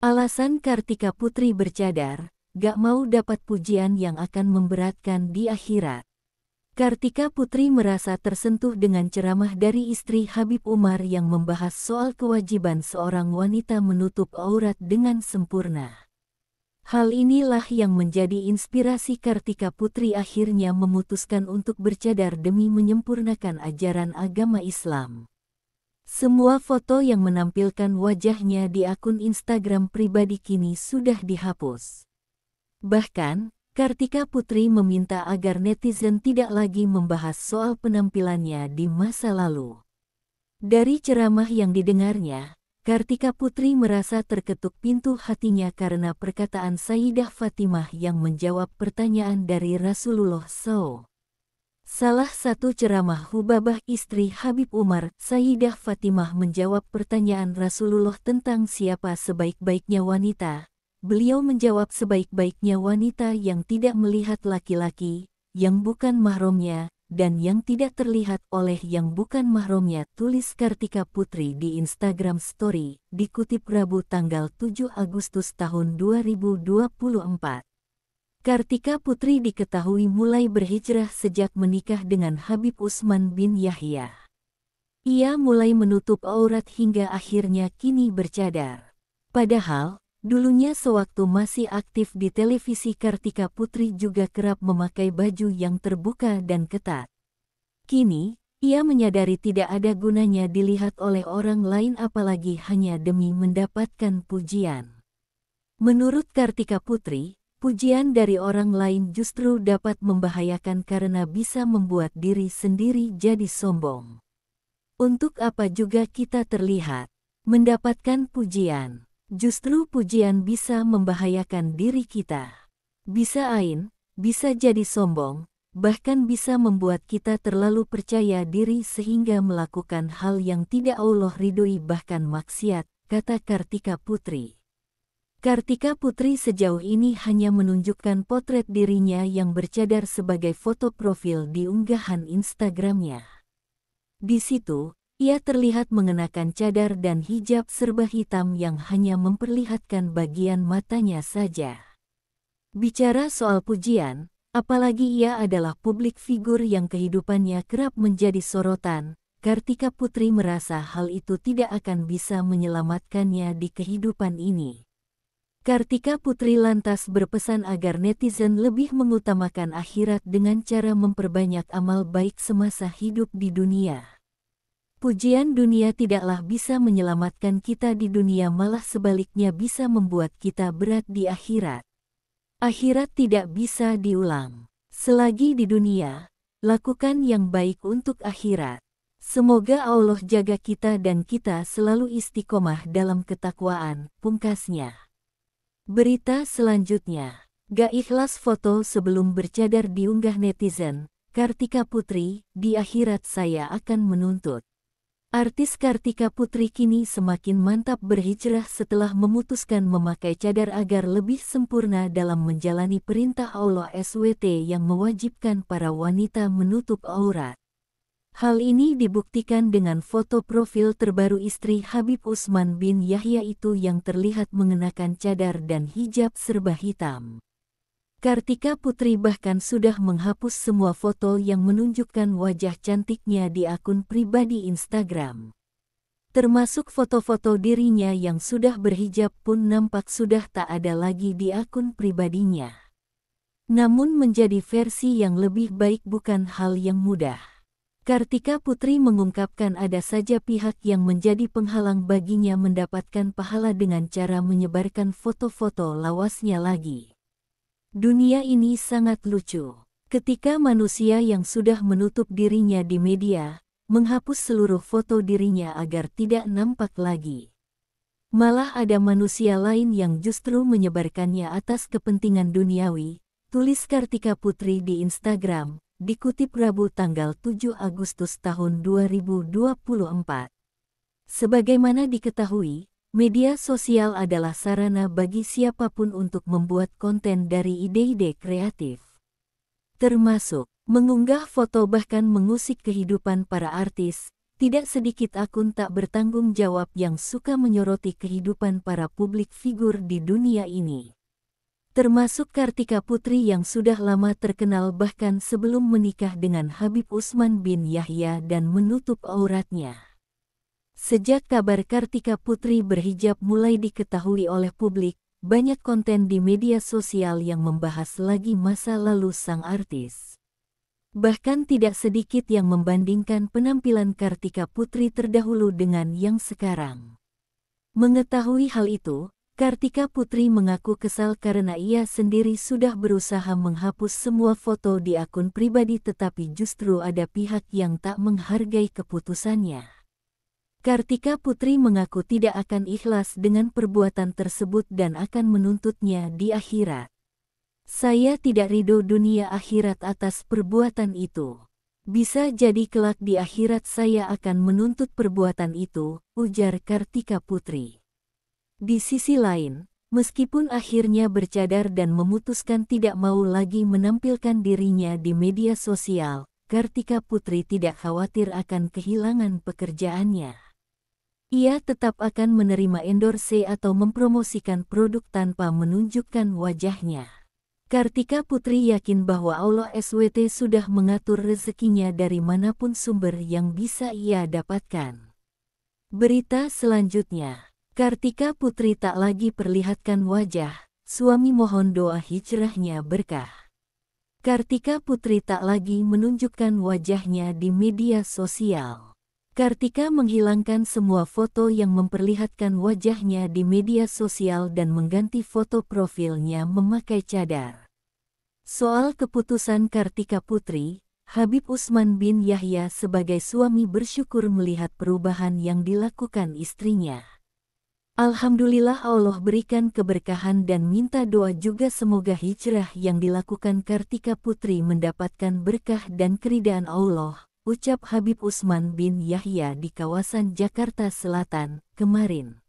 Alasan Kartika Putri bercadar, gak mau dapat pujian yang akan memberatkan di akhirat. Kartika Putri merasa tersentuh dengan ceramah dari istri Habib Umar yang membahas soal kewajiban seorang wanita menutup aurat dengan sempurna. Hal inilah yang menjadi inspirasi Kartika Putri akhirnya memutuskan untuk bercadar demi menyempurnakan ajaran agama Islam. Semua foto yang menampilkan wajahnya di akun Instagram pribadi kini sudah dihapus. Bahkan, Kartika Putri meminta agar netizen tidak lagi membahas soal penampilannya di masa lalu. Dari ceramah yang didengarnya, Kartika Putri merasa terketuk pintu hatinya karena perkataan Sayyidah Fatimah yang menjawab pertanyaan dari Rasulullah SAW. Salah satu ceramah Hubabah istri Habib Umar, Sayyidah Fatimah menjawab pertanyaan Rasulullah tentang siapa sebaik-baiknya wanita. Beliau menjawab sebaik-baiknya wanita yang tidak melihat laki-laki, yang bukan mahromnya dan yang tidak terlihat oleh yang bukan mahromnya. tulis Kartika Putri di Instagram Story, dikutip Rabu tanggal 7 Agustus tahun 2024. Kartika Putri diketahui mulai berhijrah sejak menikah dengan Habib Usman bin Yahya. Ia mulai menutup aurat hingga akhirnya kini bercadar. Padahal, dulunya sewaktu masih aktif di televisi Kartika Putri juga kerap memakai baju yang terbuka dan ketat. Kini, ia menyadari tidak ada gunanya dilihat oleh orang lain apalagi hanya demi mendapatkan pujian. Menurut Kartika Putri, pujian dari orang lain justru dapat membahayakan karena bisa membuat diri sendiri jadi sombong. Untuk apa juga kita terlihat mendapatkan pujian? Justru pujian bisa membahayakan diri kita. Bisa ain, bisa jadi sombong, bahkan bisa membuat kita terlalu percaya diri sehingga melakukan hal yang tidak Allah ridhoi bahkan maksiat, kata Kartika Putri. Kartika Putri sejauh ini hanya menunjukkan potret dirinya yang bercadar sebagai foto profil di unggahan Instagramnya. Di situ, ia terlihat mengenakan cadar dan hijab serba hitam yang hanya memperlihatkan bagian matanya saja. Bicara soal pujian, apalagi ia adalah publik figur yang kehidupannya kerap menjadi sorotan, Kartika Putri merasa hal itu tidak akan bisa menyelamatkannya di kehidupan ini. Kartika Putri lantas berpesan agar netizen lebih mengutamakan akhirat dengan cara memperbanyak amal baik semasa hidup di dunia. Pujian dunia tidaklah bisa menyelamatkan kita di dunia malah sebaliknya bisa membuat kita berat di akhirat. Akhirat tidak bisa diulang. Selagi di dunia, lakukan yang baik untuk akhirat. Semoga Allah jaga kita dan kita selalu istiqomah dalam ketakwaan, pungkasnya. Berita selanjutnya, gak ikhlas foto sebelum bercadar diunggah netizen, Kartika Putri, di akhirat saya akan menuntut. Artis Kartika Putri kini semakin mantap berhijrah setelah memutuskan memakai cadar agar lebih sempurna dalam menjalani perintah Allah SWT yang mewajibkan para wanita menutup aurat. Hal ini dibuktikan dengan foto profil terbaru istri Habib Usman bin Yahya itu yang terlihat mengenakan cadar dan hijab serba hitam. Kartika Putri bahkan sudah menghapus semua foto yang menunjukkan wajah cantiknya di akun pribadi Instagram. Termasuk foto-foto dirinya yang sudah berhijab pun nampak sudah tak ada lagi di akun pribadinya. Namun menjadi versi yang lebih baik bukan hal yang mudah. Kartika Putri mengungkapkan ada saja pihak yang menjadi penghalang baginya mendapatkan pahala dengan cara menyebarkan foto-foto lawasnya lagi. Dunia ini sangat lucu. Ketika manusia yang sudah menutup dirinya di media, menghapus seluruh foto dirinya agar tidak nampak lagi. Malah ada manusia lain yang justru menyebarkannya atas kepentingan duniawi, tulis Kartika Putri di Instagram, dikutip Rabu tanggal 7 Agustus tahun 2024. Sebagaimana diketahui, media sosial adalah sarana bagi siapapun untuk membuat konten dari ide-ide kreatif. Termasuk, mengunggah foto bahkan mengusik kehidupan para artis, tidak sedikit akun tak bertanggung jawab yang suka menyoroti kehidupan para publik figur di dunia ini termasuk Kartika Putri yang sudah lama terkenal bahkan sebelum menikah dengan Habib Usman bin Yahya dan menutup auratnya. Sejak kabar Kartika Putri berhijab mulai diketahui oleh publik, banyak konten di media sosial yang membahas lagi masa lalu sang artis. Bahkan tidak sedikit yang membandingkan penampilan Kartika Putri terdahulu dengan yang sekarang. Mengetahui hal itu, Kartika Putri mengaku kesal karena ia sendiri sudah berusaha menghapus semua foto di akun pribadi tetapi justru ada pihak yang tak menghargai keputusannya. Kartika Putri mengaku tidak akan ikhlas dengan perbuatan tersebut dan akan menuntutnya di akhirat. Saya tidak ridho dunia akhirat atas perbuatan itu. Bisa jadi kelak di akhirat saya akan menuntut perbuatan itu, ujar Kartika Putri. Di sisi lain, meskipun akhirnya bercadar dan memutuskan tidak mau lagi menampilkan dirinya di media sosial, Kartika Putri tidak khawatir akan kehilangan pekerjaannya. Ia tetap akan menerima endorse atau mempromosikan produk tanpa menunjukkan wajahnya. Kartika Putri yakin bahwa Allah SWT sudah mengatur rezekinya dari manapun sumber yang bisa ia dapatkan. Berita selanjutnya Kartika Putri tak lagi perlihatkan wajah, suami mohon doa hijrahnya berkah. Kartika Putri tak lagi menunjukkan wajahnya di media sosial. Kartika menghilangkan semua foto yang memperlihatkan wajahnya di media sosial dan mengganti foto profilnya memakai cadar. Soal keputusan Kartika Putri, Habib Usman bin Yahya sebagai suami bersyukur melihat perubahan yang dilakukan istrinya. Alhamdulillah Allah berikan keberkahan dan minta doa juga semoga hijrah yang dilakukan Kartika Putri mendapatkan berkah dan keridaan Allah, ucap Habib Usman bin Yahya di kawasan Jakarta Selatan, kemarin.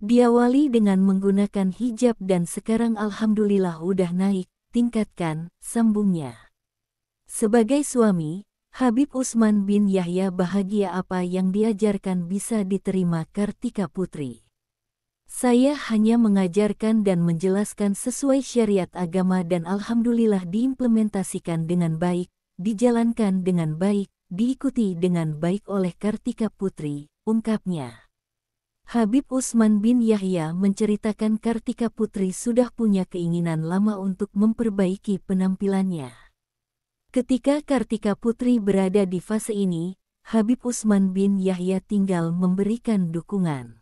Diawali dengan menggunakan hijab dan sekarang Alhamdulillah udah naik, tingkatkan, sambungnya. Sebagai suami, Habib Usman bin Yahya bahagia apa yang diajarkan bisa diterima Kartika Putri. Saya hanya mengajarkan dan menjelaskan sesuai syariat agama dan alhamdulillah diimplementasikan dengan baik, dijalankan dengan baik, diikuti dengan baik oleh Kartika Putri, ungkapnya. Habib Usman bin Yahya menceritakan Kartika Putri sudah punya keinginan lama untuk memperbaiki penampilannya. Ketika Kartika Putri berada di fase ini, Habib Usman bin Yahya tinggal memberikan dukungan.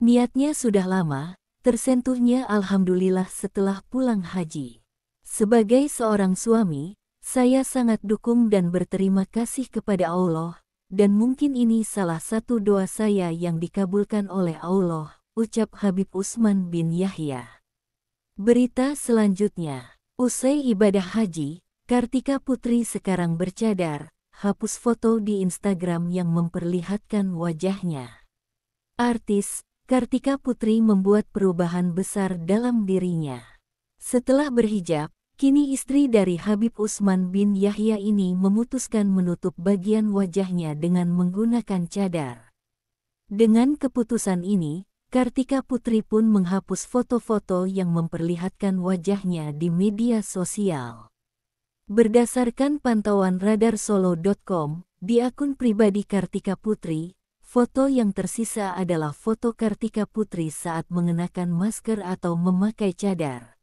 Niatnya sudah lama, tersentuhnya alhamdulillah setelah pulang haji. Sebagai seorang suami, saya sangat dukung dan berterima kasih kepada Allah, dan mungkin ini salah satu doa saya yang dikabulkan oleh Allah, ucap Habib Usman bin Yahya. Berita selanjutnya, usai ibadah haji, Kartika Putri sekarang bercadar, hapus foto di Instagram yang memperlihatkan wajahnya. Artis Kartika Putri membuat perubahan besar dalam dirinya. Setelah berhijab, kini istri dari Habib Usman bin Yahya ini memutuskan menutup bagian wajahnya dengan menggunakan cadar. Dengan keputusan ini, Kartika Putri pun menghapus foto-foto yang memperlihatkan wajahnya di media sosial. Berdasarkan pantauan radarsolo.com, di akun pribadi Kartika Putri, Foto yang tersisa adalah foto Kartika Putri saat mengenakan masker atau memakai cadar.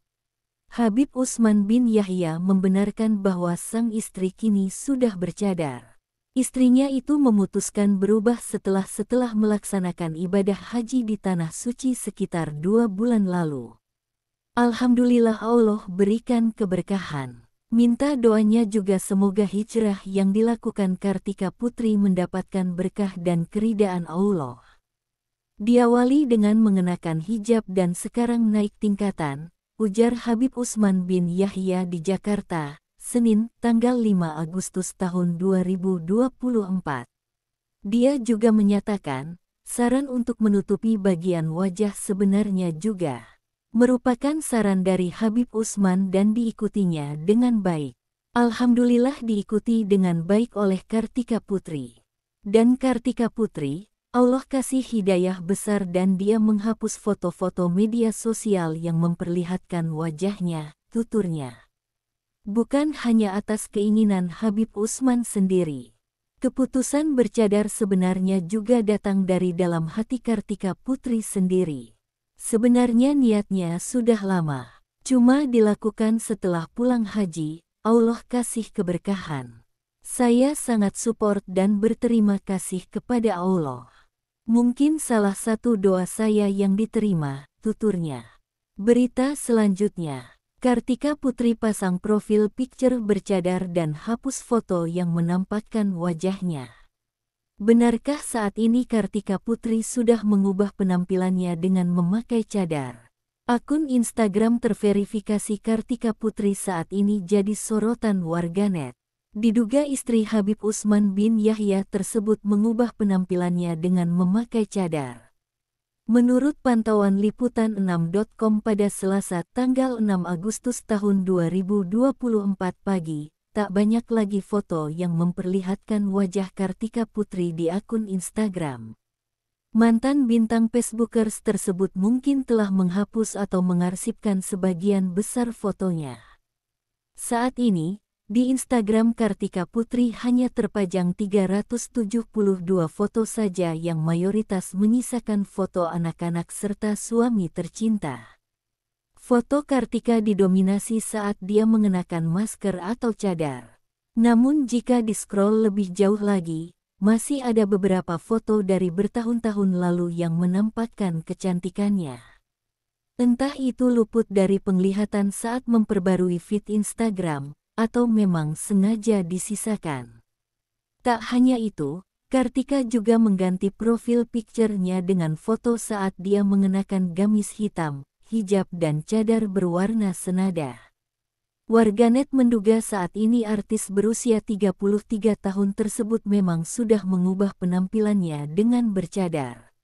Habib Usman bin Yahya membenarkan bahwa sang istri kini sudah bercadar. Istrinya itu memutuskan berubah setelah setelah melaksanakan ibadah haji di Tanah Suci sekitar dua bulan lalu. Alhamdulillah Allah berikan keberkahan. Minta doanya juga semoga hijrah yang dilakukan Kartika Putri mendapatkan berkah dan keridaan Allah. Diawali dengan mengenakan hijab dan sekarang naik tingkatan, ujar Habib Usman bin Yahya di Jakarta, Senin, tanggal 5 Agustus tahun 2024. Dia juga menyatakan, saran untuk menutupi bagian wajah sebenarnya juga merupakan saran dari Habib Usman dan diikutinya dengan baik. Alhamdulillah diikuti dengan baik oleh Kartika Putri. Dan Kartika Putri, Allah kasih hidayah besar dan dia menghapus foto-foto media sosial yang memperlihatkan wajahnya, tuturnya. Bukan hanya atas keinginan Habib Usman sendiri. Keputusan bercadar sebenarnya juga datang dari dalam hati Kartika Putri sendiri. Sebenarnya niatnya sudah lama, cuma dilakukan setelah pulang haji, Allah kasih keberkahan. Saya sangat support dan berterima kasih kepada Allah. Mungkin salah satu doa saya yang diterima, tuturnya. Berita selanjutnya. Kartika Putri pasang profil picture bercadar dan hapus foto yang menampakkan wajahnya. Benarkah saat ini Kartika Putri sudah mengubah penampilannya dengan memakai cadar? Akun Instagram terverifikasi Kartika Putri saat ini jadi sorotan warganet. Diduga istri Habib Usman bin Yahya tersebut mengubah penampilannya dengan memakai cadar. Menurut pantauan liputan 6.com pada Selasa tanggal 6 Agustus tahun 2024 pagi, Tak banyak lagi foto yang memperlihatkan wajah Kartika Putri di akun Instagram. Mantan bintang Facebookers tersebut mungkin telah menghapus atau mengarsipkan sebagian besar fotonya. Saat ini, di Instagram Kartika Putri hanya terpajang 372 foto saja yang mayoritas menyisakan foto anak-anak serta suami tercinta. Foto Kartika didominasi saat dia mengenakan masker atau cadar. Namun jika di-scroll lebih jauh lagi, masih ada beberapa foto dari bertahun-tahun lalu yang menampakkan kecantikannya. Entah itu luput dari penglihatan saat memperbarui feed Instagram, atau memang sengaja disisakan. Tak hanya itu, Kartika juga mengganti profil picture-nya dengan foto saat dia mengenakan gamis hitam, hijab dan cadar berwarna senada. Warganet menduga saat ini artis berusia 33 tahun tersebut memang sudah mengubah penampilannya dengan bercadar.